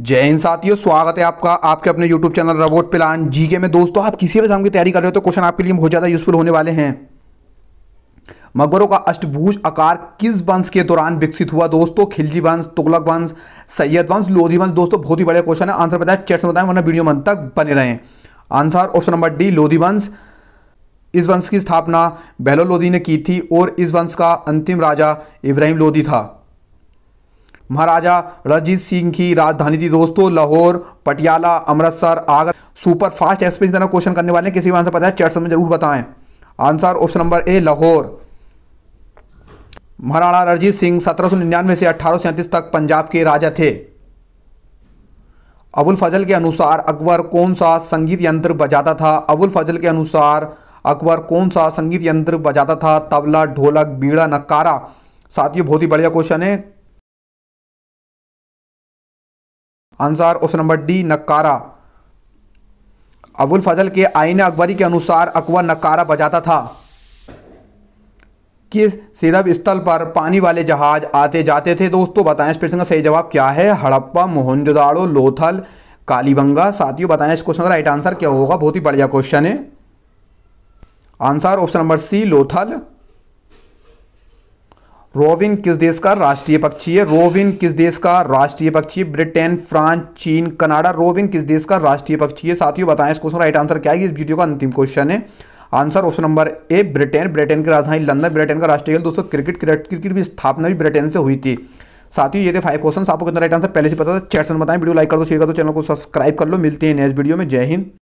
जय हिंद साथियों स्वागत है आपका आपके अपने YouTube channel robot plan GK में दोस्तों आप किसी भी एग्जाम की तैयारी कर रहे हो तो क्वेश्चन आपके लिए बहुत ज़्यादा यूजफुल होने वाले हैं मकबरों का अष्टभुज आकार किस वंश के दौरान विकसित हुआ दोस्तों खिलजी वंश तुगलक वंश सैयद वंश लोधी वंश दोस्तों बहुत ही बड़े क्वेश्चन है आंसर बताया चैट से बताएं वरना वीडियो मन तक बने रहे answer option number D Lodhi वंश इस वंश की स्थापना बहलो लोधी ने की थी और इस वंश का अंतिम राजा इब्राहिम लोधी था महाराजा रणजीत सिंह की राजधानी थी दोस्तों Lahore Patiala Amritsar Agra super fast express तरह क्वेश्चन करने वाले हैं किसी भी आंसर पता है चैट समय जरूर बताएं answer option number A Lahore Maharana Ranjit Singh सत्रह से अठारह तक पंजाब के राजा थे अबुल फजल के अनुसार अकबर कौन सा संगीत यंत्र बजाता था अबुल फजल के अनुसार अकबर कौन सा संगीत यंत्र बजाता था तबला ढोलक बीड़ा नकारा साथियों बहुत ही बढ़िया क्वेश्चन है आंसर ऑप्शन नंबर डी नकारा अबुल फजल के आईने अकबरी के अनुसार अकबर नकारा बजाता था किस सीधा स्थल पर पानी वाले जहाज आते जाते थे दोस्तों बताएं इस प्रश्न का सही जवाब क्या है हड़प्पा मोहनजोदाड़ो लोथल कालीबंगा साथियों बताएं इस क्वेश्चन का राइट आंसर क्या होगा बहुत ही बढ़िया क्वेश्चन है answer option number C Lothal robin किस देश का राष्ट्रीय पक्षी है रोविन किस देश का राष्ट्रीय पक्षी ब्रिटेन फ्रांस चीन कनाडा रोविन किस देश का राष्ट्रीय पक्षी है साथियों बताएं इस क्वेश्चन राइट आंसर क्या है इस वीडियो का अंतिम क्वेश्चन है answer option number A Britain Britain की राजधानी लंदन ब्रिटेन का राष्ट्रीय खेल दोस्तों क्रिकेट क्रिकेट की स्थापना भी ब्रिटेन से हुई थी साथियों ये थे फाइव क्वेश्चन आपको कितना राइट आंसर पहले से पता था चैट्स बताएं वीडियो लाइक कर दो शेयर कर दो चैनल को सब्सक्राइब कर लो मिलते हैं नेक्स्ट वीडियो में जय हिंद